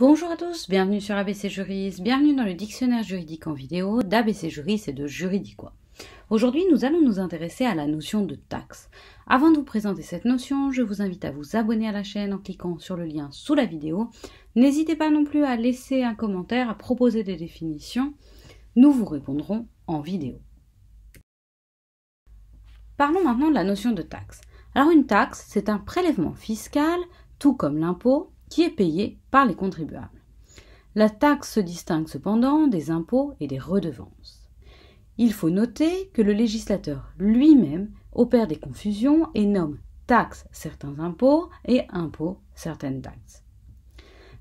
Bonjour à tous, bienvenue sur ABC Juris, bienvenue dans le dictionnaire juridique en vidéo d'ABC Juris et de Juridiquois. Aujourd'hui, nous allons nous intéresser à la notion de taxe. Avant de vous présenter cette notion, je vous invite à vous abonner à la chaîne en cliquant sur le lien sous la vidéo. N'hésitez pas non plus à laisser un commentaire, à proposer des définitions. Nous vous répondrons en vidéo. Parlons maintenant de la notion de taxe. Alors une taxe, c'est un prélèvement fiscal, tout comme l'impôt, qui est payé par les contribuables. La taxe se distingue cependant des impôts et des redevances. Il faut noter que le législateur lui-même opère des confusions et nomme taxe certains impôts et impôts certaines taxes.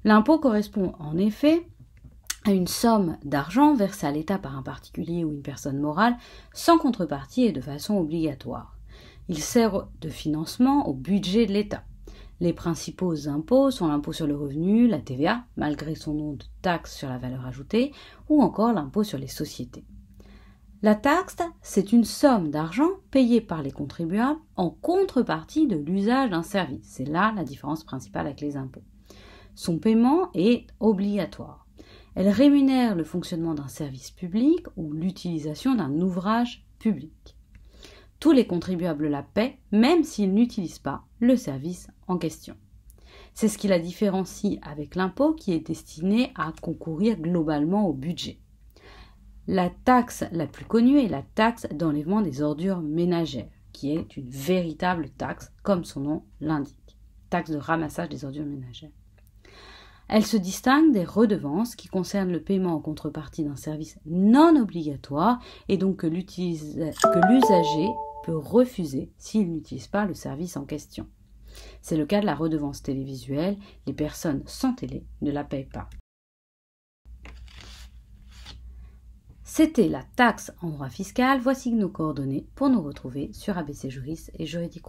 L'impôt correspond en effet à une somme d'argent versée à l'État par un particulier ou une personne morale sans contrepartie et de façon obligatoire. Il sert de financement au budget de l'État. Les principaux impôts sont l'impôt sur le revenu, la TVA, malgré son nom de taxe sur la valeur ajoutée, ou encore l'impôt sur les sociétés. La taxe, c'est une somme d'argent payée par les contribuables en contrepartie de l'usage d'un service. C'est là la différence principale avec les impôts. Son paiement est obligatoire. Elle rémunère le fonctionnement d'un service public ou l'utilisation d'un ouvrage public. Tous les contribuables la paient, même s'ils n'utilisent pas, le service en question. C'est ce qui la différencie avec l'impôt qui est destiné à concourir globalement au budget. La taxe la plus connue est la taxe d'enlèvement des ordures ménagères, qui est une véritable taxe, comme son nom l'indique, taxe de ramassage des ordures ménagères. Elle se distingue des redevances qui concernent le paiement en contrepartie d'un service non obligatoire et donc que l'usager peut refuser s'il n'utilise pas le service en question. C'est le cas de la redevance télévisuelle, les personnes sans télé ne la payent pas. C'était la taxe en droit fiscal, voici nos coordonnées pour nous retrouver sur ABC Juris et Juridique